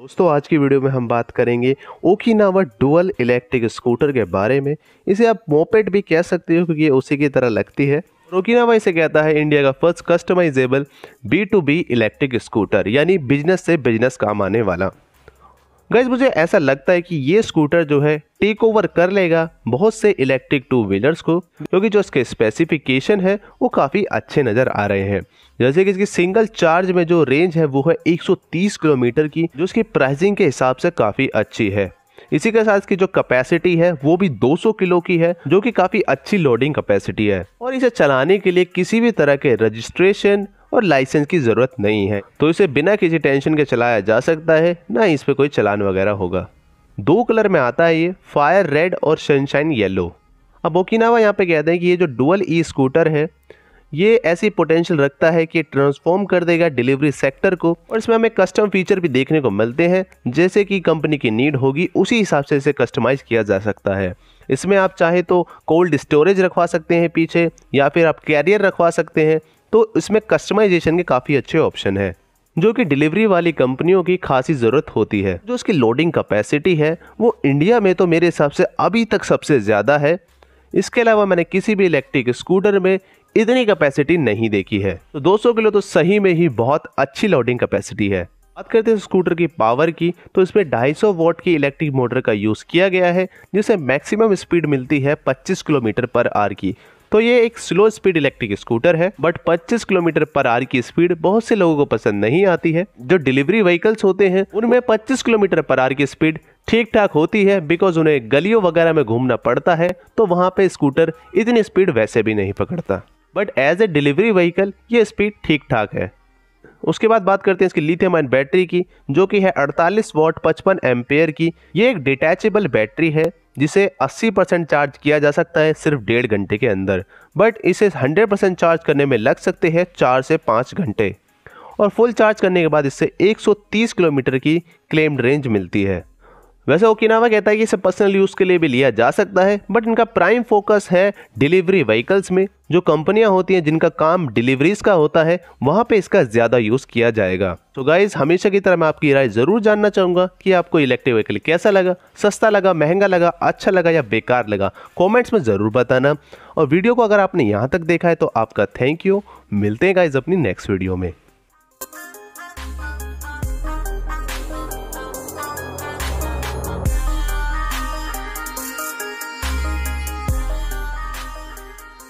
दोस्तों आज की वीडियो में हम बात करेंगे ओकिनावा डुअल इलेक्ट्रिक स्कूटर के बारे में इसे आप मोपेट भी कह सकते हो क्योंकि ये उसी की तरह लगती है ओकिनावा इसे कहता है इंडिया का first customizable B to B electric scooter यानी बिजनेस से बिजनेस काम आने वाला गैस मुझे ऐसा लगता है कि ये स्कूटर जो है टेक ओवर कर लेगा बहुत से इलेक्ट्रिक टू व्हीलर्स को क्योंकि जो इसके स्पेसिफिकेशन है वो काफ़ी अच्छे नज़र आ रहे हैं जैसे कि इसकी सिंगल चार्ज में जो रेंज है वो है 130 किलोमीटर की जो इसकी प्राइसिंग के हिसाब से काफ़ी अच्छी है इसी के साथ इसकी जो कैपेसिटी है वो भी 200 किलो की है जो कि काफ़ी अच्छी लोडिंग कैपेसिटी है और इसे चलाने के लिए किसी भी तरह के रजिस्ट्रेशन और लाइसेंस की ज़रूरत नहीं है तो इसे बिना किसी टेंशन के चलाया जा सकता है ना इस पर कोई चलान वगैरह होगा दो कलर में आता है ये फायर रेड और सनशाइन येलो अब ओकिनावा यहाँ पे कहते हैं कि ये जो डुअल ई स्कूटर है ये ऐसी पोटेंशियल रखता है कि ट्रांसफॉर्म कर देगा डिलीवरी सेक्टर को और इसमें हमें कस्टम फीचर भी देखने को मिलते हैं जैसे कि कंपनी की नीड होगी उसी हिसाब से इसे कस्टमाइज़ किया जा सकता है इसमें आप चाहे तो कोल्ड स्टोरेज रखवा सकते हैं पीछे या फिर आप कैरियर रखवा सकते हैं तो इसमें कस्टमाइजेशन के काफ़ी अच्छे ऑप्शन है जो कि डिलीवरी वाली कंपनियों की खासी ज़रूरत होती है जो उसकी लोडिंग कैपेसिटी है वो इंडिया में तो मेरे हिसाब से अभी तक सबसे ज़्यादा है इसके अलावा मैंने किसी भी इलेक्ट्रिक स्कूटर में इतनी कैपेसिटी नहीं देखी है तो 200 किलो तो सही में ही बहुत अच्छी लोडिंग कैपेसिटी है बात करते हैं स्कूटर की पावर की तो इसमें 250 वॉट की इलेक्ट्रिक मोटर का यूज़ किया गया है जिसे मैक्सिमम स्पीड मिलती है 25 किलोमीटर पर आर की तो ये एक स्लो स्पीड इलेक्ट्रिक स्कूटर है बट 25 किलोमीटर पर आर की स्पीड बहुत से लोगों को पसंद नहीं आती है जो डिलीवरी व्हीकल्स होते हैं उनमें 25 किलोमीटर पर आर की स्पीड ठीक ठाक होती है बिकॉज उन्हें गलियों वगैरह में घूमना पड़ता है तो वहाँ पे स्कूटर इतनी स्पीड वैसे भी नहीं पकड़ता but as a delivery vehicle ये स्पीड ठीक ठाक है उसके बाद बात करते हैं इसकी लिथियम आयन बैटरी की जो कि है 48 वॉट 55 एम्पेयर की ये एक डिटैचेबल बैटरी है जिसे 80 परसेंट चार्ज किया जा सकता है सिर्फ डेढ़ घंटे के अंदर बट इसे 100 परसेंट चार्ज करने में लग सकते हैं चार से पाँच घंटे और फुल चार्ज करने के बाद इससे 130 किलोमीटर की क्लेम्ड रेंज मिलती है वैसे ओकिनावा कहता है कि इसे पर्सनल यूज़ के लिए भी लिया जा सकता है बट इनका प्राइम फोकस है डिलीवरी व्हीकल्स में जो कंपनियां होती हैं जिनका काम डिलीवरीज का होता है वहां पे इसका ज़्यादा यूज़ किया जाएगा तो गाइज हमेशा की तरह मैं आपकी राय ज़रूर जानना चाहूँगा कि आपको इलेक्ट्रिक व्हीकल कैसा लगा सस्ता लगा महंगा लगा अच्छा लगा या बेकार लगा कॉमेंट्स में ज़रूर बताना और वीडियो को अगर आपने यहाँ तक देखा है तो आपका थैंक यू मिलते हैं गाइज अपनी नेक्स्ट वीडियो में